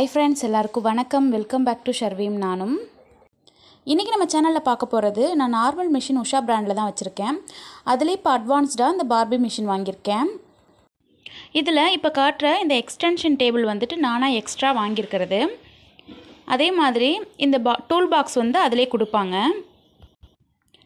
hi friends எல்லாருக்கும் வணக்கம் welcome back to ஷர்வீம் நானும் இன்றைக்கி நம்ம சேனலில் பார்க்க போகிறது நான் நார்மல் மிஷின் உஷா பிராண்டில் தான் வச்சுருக்கேன் அதுலேயே இப்போ அட்வான்ஸ்டாக இந்த பார்பி மிஷின் வாங்கியிருக்கேன் இதில் இப்போ காட்டுற இந்த எக்ஸ்டென்ஷன் டேபிள் வந்துட்டு நானாக எக்ஸ்ட்ரா வாங்கியிருக்கிறது அதே மாதிரி இந்த பா டூல் பாக்ஸ் வந்து அதிலே கொடுப்பாங்க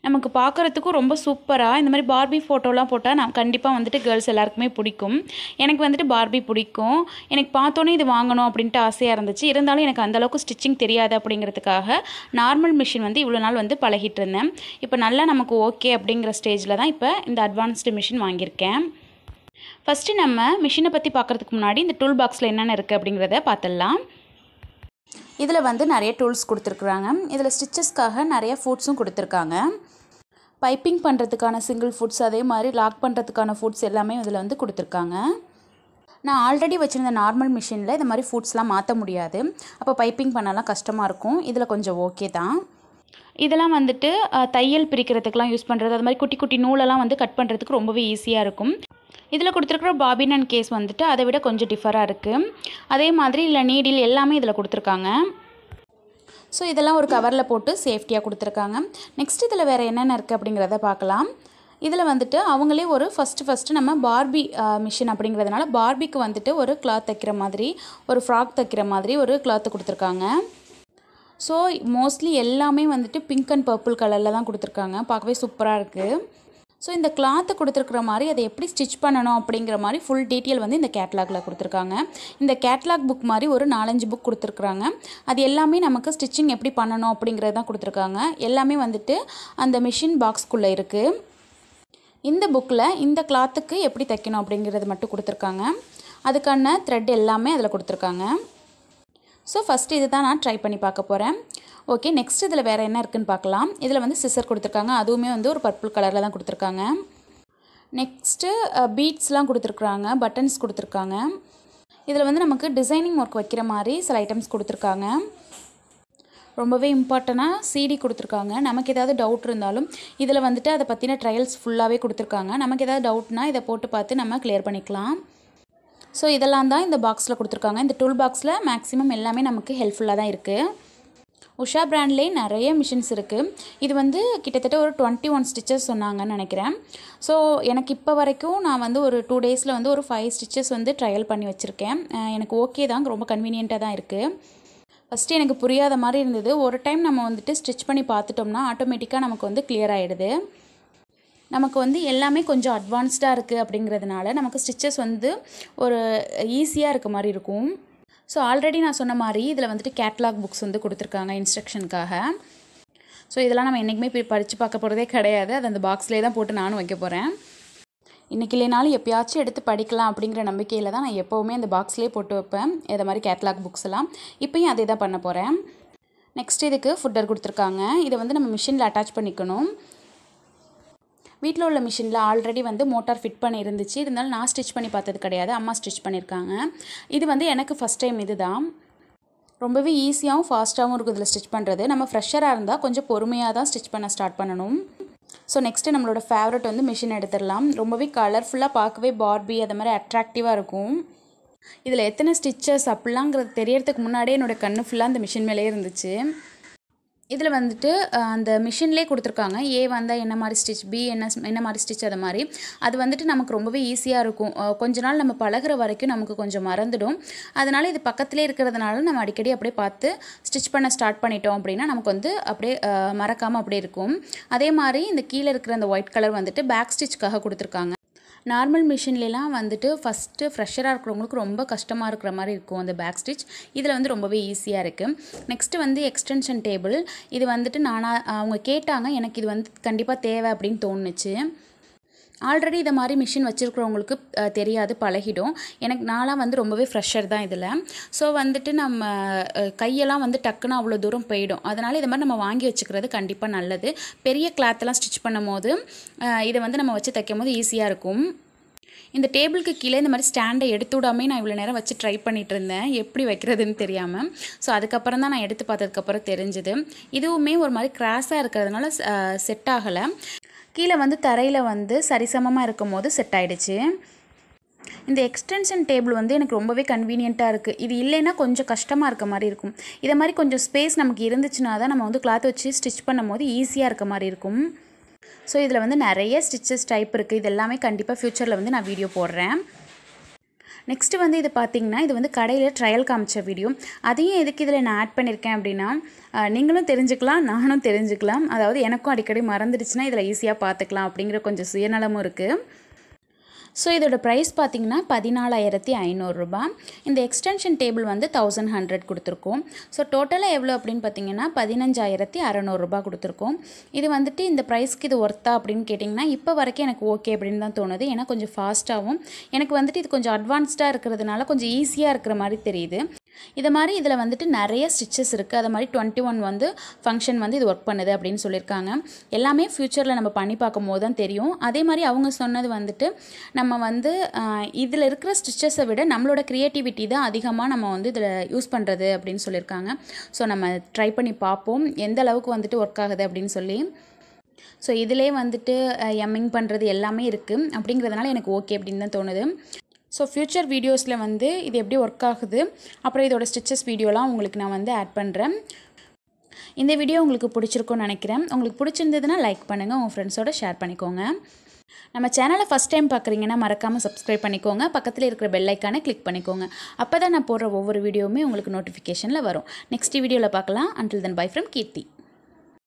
நமக்கு பார்க்குறதுக்கும் ரொம்ப சூப்பராக இந்த மாதிரி பார்பி ஃபோட்டோலாம் போட்டால் நான் கண்டிப்பாக வந்துட்டு கேர்ள்ஸ் எல்லாருக்குமே பிடிக்கும் எனக்கு வந்துட்டு பார்பி பிடிக்கும் எனக்கு பார்த்தோன்னே இது வாங்கணும் அப்படின்ட்டு ஆசையாக இருந்துச்சு இருந்தாலும் எனக்கு அந்தளவுக்கு ஸ்டிச்சிங் தெரியாது அப்படிங்கிறதுக்காக நார்மல் மிஷின் வந்து இவ்வளோ நாள் வந்து பழகிட்டு இருந்தேன் இப்போ நல்லா நமக்கு ஓகே அப்படிங்கிற ஸ்டேஜில் தான் இப்போ இந்த அட்வான்ஸ்டு மிஷின் வாங்கியிருக்கேன் ஃபஸ்ட்டு நம்ம மிஷினை பற்றி பார்க்குறதுக்கு முன்னாடி இந்த டூல் பாக்ஸில் என்னென்ன இருக்குது அப்படிங்கிறத பார்த்துடலாம் இதில் வந்து நிறைய டூல்ஸ் கொடுத்துருக்குறாங்க இதில் ஸ்டிச்சஸ்க்காக நிறைய ஃபுட்ஸும் கொடுத்துருக்காங்க பைப்பிங் பண்ணுறதுக்கான சிங்கிள் ஃபுட்ஸ் அதே மாதிரி லாக் பண்ணுறதுக்கான ஃபுட்ஸ் எல்லாமே இதில் வந்து கொடுத்துருக்காங்க நான் ஆல்ரெடி வச்சுருந்த நார்மல் மிஷினில் இந்த மாதிரி ஃபுட்ஸ்லாம் மாற்ற முடியாது அப்போ பைப்பிங் பண்ணலாம் கஷ்டமாக இருக்கும் இதில் கொஞ்சம் ஓகே தான் இதெல்லாம் வந்துட்டு தையல் பிரிக்கிறதுக்கெலாம் யூஸ் பண்ணுறது அது மாதிரி குட்டி குட்டி நூலெல்லாம் வந்து கட் பண்ணுறதுக்கு ரொம்பவே ஈஸியாக இருக்கும் இதில் கொடுத்துருக்குற பாபின் அண்ட் கேஸ் வந்துட்டு அதை விட கொஞ்சம் டிஃபராக இருக்குது அதே மாதிரி இல்லை நீடில் எல்லாமே இதில் கொடுத்துருக்காங்க ஸோ இதெல்லாம் ஒரு கவரில் போட்டு சேஃப்டியாக கொடுத்துருக்காங்க நெக்ஸ்ட் இதில் வேறு என்னென்ன இருக்குது அப்படிங்கிறத பார்க்கலாம் இதில் வந்துட்டு அவங்களே ஒரு ஃபஸ்ட்டு ஃபஸ்ட்டு நம்ம பார்பி மிஷின் அப்படிங்கிறதுனால பார்பிக்கு வந்துட்டு ஒரு கிளாத் தைக்கிற மாதிரி ஒரு ஃப்ராக் தைக்கிற மாதிரி ஒரு கிளாத்து கொடுத்துருக்காங்க ஸோ மோஸ்ட்லி எல்லாமே வந்துட்டு பிங்க் அண்ட் பர்பிள் கலரில் தான் கொடுத்துருக்காங்க பார்க்கவே சூப்பராக இருக்குது ஸோ இந்த கிளாத்து கொடுத்துருக்குற மாதிரி அதை எப்படி ஸ்டிச் பண்ணணும் அப்படிங்கிற மாதிரி ஃபுல் டீட்டெயில் வந்து இந்த கேட்லாகில் கொடுத்துருக்காங்க இந்த கேட்லாக் புக் மாதிரி ஒரு நாலஞ்சு புக் கொடுத்துருக்குறாங்க அது எல்லாமே நமக்கு ஸ்டிச்சிங் எப்படி பண்ணணும் அப்படிங்கிறது தான் கொடுத்துருக்காங்க எல்லாமே வந்துட்டு அந்த மிஷின் பாக்ஸ்க்குள்ளே இருக்குது இந்த புக்கில் இந்த கிளாத்துக்கு எப்படி தைக்கணும் அப்படிங்கிறது மட்டும் கொடுத்துருக்காங்க அதுக்கான த்ரெட் எல்லாமே அதில் கொடுத்துருக்காங்க ஸோ ஃபஸ்ட்டு இது தான் நான் ட்ரை பண்ணி பார்க்க போகிறேன் ஓகே நெக்ஸ்ட் இதில் வேறு என்ன இருக்குதுன்னு பார்க்கலாம் இதில் வந்து சிசர் கொடுத்துருக்காங்க அதுவுமே வந்து ஒரு பர்பிள் கலரில் தான் கொடுத்துருக்காங்க நெக்ஸ்ட்டு பீட்ஸ்லாம் கொடுத்துருக்குறாங்க பட்டன்ஸ் கொடுத்துருக்காங்க இதில் வந்து நமக்கு டிசைனிங் ஒர்க் வைக்கிற மாதிரி சில ஐட்டம்ஸ் கொடுத்துருக்காங்க ரொம்பவே இம்பார்ட்டண்ட்டாக சிடி கொடுத்துருக்காங்க நமக்கு ஏதாவது டவுட் இருந்தாலும் இதில் வந்துட்டு அதை பற்றின ட்ரையல்ஸ் ஃபுல்லாகவே கொடுத்துருக்காங்க நமக்கு ஏதாவது டவுட்னால் இதை போட்டு பார்த்து நம்ம கிளியர் பண்ணிக்கலாம் ஸோ இதெல்லாம் தான் இந்த பாக்ஸில் கொடுத்துருக்காங்க இந்த டூல் பாக்ஸில் மேக்ஸிமம் எல்லாமே நமக்கு ஹெல்ப்ஃபுல்லாக தான் இருக்குது உஷா பிராண்ட்லேயே நிறைய மிஷின்ஸ் இருக்குது இது வந்து கிட்டத்தட்ட ஒரு டுவெண்ட்டி ஒன் ஸ்டிச்சஸ் சொன்னாங்கன்னு நினைக்கிறேன் ஸோ எனக்கு இப்போ வரைக்கும் நான் வந்து ஒரு டூ டேஸில் வந்து ஒரு ஃபைவ் ஸ்டிச்சஸ் வந்து ட்ரையல் பண்ணி வச்சுருக்கேன் எனக்கு ஓகே தான் ரொம்ப கன்வீனியண்ட்டாக தான் இருக்குது ஃபஸ்ட்டு எனக்கு புரியாத மாதிரி இருந்தது ஒரு டைம் நம்ம வந்துட்டு ஸ்டிச் பண்ணி பார்த்துட்டோம்னா ஆட்டோமேட்டிக்காக நமக்கு வந்து கிளியர் ஆகிடுது நமக்கு வந்து எல்லாமே கொஞ்சம் அட்வான்ஸ்டாக இருக்குது அப்படிங்கிறதுனால நமக்கு ஸ்டிச்சஸ் வந்து ஒரு ஈஸியாக இருக்க மாதிரி இருக்கும் ஸோ ஆல்ரெடி நான் சொன்ன மாதிரி இதில் வந்துட்டு கேட்லாக் புக்ஸ் வந்து கொடுத்துருக்காங்க இன்ஸ்ட்ரக்ஷனுக்காக ஸோ இதெல்லாம் நம்ம என்றைக்குமே போய் படித்து பார்க்க போகிறதே கிடையாது அது அந்த பாக்ஸ்லேயே தான் போட்டு நானும் வைக்க போகிறேன் இன்றைக்கி இல்லைனாலும் எப்பயாச்சும் எடுத்து படிக்கலாம் அப்படிங்கிற நம்பிக்கையில் தான் நான் எப்போவுமே அந்த பாக்ஸ்லேயே போட்டு வைப்பேன் இதை மாதிரி கேட்லாக் புக்ஸ் எல்லாம் இப்போயும் அதே தான் பண்ண போகிறேன் நெக்ஸ்ட் இதுக்கு ஃபுட்டர் கொடுத்துருக்காங்க இதை வந்து நம்ம மிஷினில் அட்டாச் பண்ணிக்கணும் வீட்டில் உள்ள மிஷினில் ஆல்ரெடி வந்து மோட்டார் ஃபிட் பண்ணி இருந்துச்சு இருந்தாலும் நான் ஸ்டிச் பண்ணி பார்த்தது கிடையாது அம்மா ஸ்டிச் பண்ணியிருக்காங்க இது வந்து எனக்கு ஃபஸ்ட் டைம் இது ரொம்பவே ஈஸியாகவும் ஃபாஸ்ட்டாகவும் இருக்குது இதில் ஸ்டிச் பண்ணுறது நம்ம ஃப்ரெஷராக இருந்தால் கொஞ்சம் பொறுமையாக தான் ஸ்டிச் பண்ண ஸ்டார்ட் பண்ணணும் ஸோ நெக்ஸ்ட்டு நம்மளோட ஃபேவரட் வந்து மிஷின் எடுத்துடலாம் ரொம்பவே கலர்ஃபுல்லாக பார்க்கவே பார்பி அது மாதிரி அட்ராக்டிவாக இருக்கும் இதில் எத்தனை ஸ்டிச்சஸ் அப்படிலாங்கிறது தெரியறதுக்கு முன்னாடியே என்னோடய கண்ணு ஃபுல்லாக அந்த மிஷின் மேலே இருந்துச்சு இதில் வந்துட்டு அந்த மிஷின்லேயே கொடுத்துருக்காங்க ஏ வந்தால் என்ன மாதிரி ஸ்டிச் பி என்ன என்ன மாதிரி ஸ்டிச் அது மாதிரி அது வந்துட்டு நமக்கு ரொம்பவே ஈஸியாக இருக்கும் கொஞ்ச நாள் நம்ம பழகிற வரைக்கும் நமக்கு கொஞ்சம் மறந்துடும் அதனால் இது பக்கத்துலேயே இருக்கிறதுனால நம்ம அடிக்கடி அப்படியே பார்த்து ஸ்டிச் பண்ண ஸ்டார்ட் பண்ணிட்டோம் அப்படின்னா நமக்கு வந்து அப்படியே மறக்காமல் அப்படியே இருக்கும் அதே மாதிரி இந்த கீழே இருக்கிற அந்த ஒயிட் கலர் வந்துட்டு பேக் ஸ்டிச்சுக்காக கொடுத்துருக்காங்க நார்மல் மிஷின்லலாம் வந்துட்டு ஃபஸ்ட்டு ஃப்ரெஷராக இருக்கிறவங்களுக்கு ரொம்ப கஷ்டமாக இருக்கிற மாதிரி இருக்கும் அந்த பேக் ஸ்டிச் இதில் வந்து ரொம்பவே ஈஸியாக இருக்குது நெக்ஸ்ட்டு வந்து எக்ஸ்டென்ஷன் டேபிள் இது வந்துட்டு நானாக அவங்க கேட்டாங்க எனக்கு இது வந்து கண்டிப்பாக தேவை அப்படின்னு தோணுச்சு ஆல்ரெடி இதை மாதிரி மிஷின் வச்சுருக்கிறவங்களுக்கு தெரியாது பழகிடும் எனக்கு நான்லாம் வந்து ரொம்பவே ஃப்ரெஷர் தான் இதில் ஸோ வந்துட்டு நம்ம கையெல்லாம் வந்து டக்குன்னு அவ்வளோ தூரம் போயிடும் அதனால் இதை மாதிரி நம்ம வாங்கி வச்சுக்கிறது கண்டிப்பாக நல்லது பெரிய கிளாத்தெல்லாம் ஸ்டிச் பண்ணும் போது இதை வந்து நம்ம வச்சு தைக்கும் போது ஈஸியாக இருக்கும் இந்த டேபிளுக்கு கீழே இந்த மாதிரி ஸ்டாண்டை எடுத்து விடாமல் நான் இவ்வளோ நேரம் வச்சு ட்ரை பண்ணிகிட்டு இருந்தேன் எப்படி வைக்கிறதுன்னு தெரியாமல் ஸோ அதுக்கப்புறம் தான் நான் எடுத்து பார்த்ததுக்கப்புறம் தெரிஞ்சுது இதுவுமே ஒரு மாதிரி கிராஸாக இருக்கிறதுனால செட் ஆகலை கீழே வந்து தரையில் வந்து சரிசமமாக இருக்கும் போது செட் ஆகிடுச்சு இந்த எக்ஸ்டென்ஷன் டேபிள் வந்து எனக்கு ரொம்பவே கன்வீனியண்ட்டாக இருக்குது இது இல்லைன்னா கொஞ்சம் கஷ்டமாக இருக்க மாதிரி இருக்கும் இதை மாதிரி கொஞ்சம் ஸ்பேஸ் நமக்கு இருந்துச்சுன்னா தான் நம்ம வந்து கிளாத் வச்சு ஸ்டிச் பண்ணும் போது ஈஸியாக இருக்க மாதிரி இருக்கும் ஸோ இதில் வந்து நிறைய ஸ்டிச்சஸ் டைப் இருக்குது இது எல்லாமே கண்டிப்பாக ஃப்யூச்சரில் வந்து நான் வீடியோ போடுறேன் நெக்ஸ்ட்டு வந்து இது பார்த்தீங்கன்னா இது வந்து கடையில் ட்ரையல் காமிச்ச வீடியோ அதையும் எதுக்கு இதில் நான் ஆட் பண்ணியிருக்கேன் அப்படின்னா நீங்களும் தெரிஞ்சுக்கலாம் நானும் தெரிஞ்சுக்கலாம் அதாவது எனக்கும் அடிக்கடி மறந்துடுச்சுன்னா இதில் ஈஸியாக பார்த்துக்கலாம் அப்படிங்கிற கொஞ்சம் சுயநலமும் இருக்குது ஸோ இதோட ப்ரைஸ் பார்த்தீங்கன்னா பதினாலாயிரத்தி ஐநூறுரூபா இந்த எக்ஸ்டென்ஷன் டேபிள் வந்து தௌசண்ட் ஹண்ட்ரட் கொடுத்துருக்கோம் ஸோ டோட்டலாக எவ்வளோ அப்படின்னு பார்த்தீங்கன்னா பதினஞ்சாயிரத்தி அறநூறுரூபா கொடுத்துருக்கோம் இது வந்துட்டு இந்த ப்ரைஸ்க்கு இது ஒர்த்தா அப்படின்னு கேட்டிங்கன்னா இப்போ வரைக்கும் எனக்கு ஓகே அப்படின்னு தான் தோணுது ஏன்னா கொஞ்சம் ஃபாஸ்ட்டாகவும் எனக்கு வந்துட்டு இது கொஞ்சம் அட்வான்ஸ்டாக இருக்கிறதுனால கொஞ்சம் ஈஸியாக இருக்கிற மாதிரி தெரியுது இதை மாதிரி இதில் வந்துட்டு நிறைய ஸ்டிச்சஸ் இருக்குது அதை மாதிரி டுவெண்ட்டி ஒன் வந்து ஃபங்க்ஷன் வந்து இது ஒர்க் பண்ணுது அப்படின்னு சொல்லியிருக்காங்க எல்லாமே ஃப்யூச்சரில் நம்ம பண்ணி பார்க்கும்போது தான் தெரியும் அதே மாதிரி அவங்க சொன்னது வந்துட்டு நம்ம வந்து இதில் இருக்கிற ஸ்டிச்சஸை விட நம்மளோட க்ரியேட்டிவிட்டி தான் அதிகமாக நம்ம வந்து இதில் யூஸ் பண்ணுறது அப்படின்னு சொல்லியிருக்காங்க ஸோ நம்ம ட்ரை பண்ணி பார்ப்போம் எந்த அளவுக்கு வந்துட்டு ஒர்க் ஆகுது அப்படின்னு சொல்லி ஸோ இதிலே வந்துட்டு எம்மிங் பண்ணுறது எல்லாமே இருக்குது அப்படிங்கிறதுனால எனக்கு ஓகே அப்படின்னு தான் தோணுது ஸோ ஃப்யூச்சர் வீடியோஸில் வந்து இது எப்படி ஒர்க் ஆகுது அப்புறம் இதோட ஸ்டிச்சஸ் வீடியோலாம் உங்களுக்கு நான் வந்து ஆட் பண்ணுறேன் இந்த வீடியோ உங்களுக்கு பிடிச்சிருக்கும்னு நினைக்கிறேன் உங்களுக்கு பிடிச்சிருந்ததுன்னா லைக் பண்ணுங்கள் உங்கள் ஃப்ரெண்ட்ஸோட ஷேர் பண்ணிக்கோங்க நம்ம சேனலை ஃபஸ்ட் டைம் பார்க்குறீங்கன்னா மறக்காமல் சப்ஸ்கிரைப் பண்ணிக்கோங்க பக்கத்தில் இருக்கிற பெல் ஐக்கானை கிளிக் பண்ணிக்கோங்க அப்போ தான் நான் போடுற ஒவ்வொரு வீடியோவுமே உங்களுக்கு நோட்டிஃபிகேஷனில் வரும் நெக்ஸ்ட் வீடியோவில் பார்க்கலாம் until then bye from Keerthi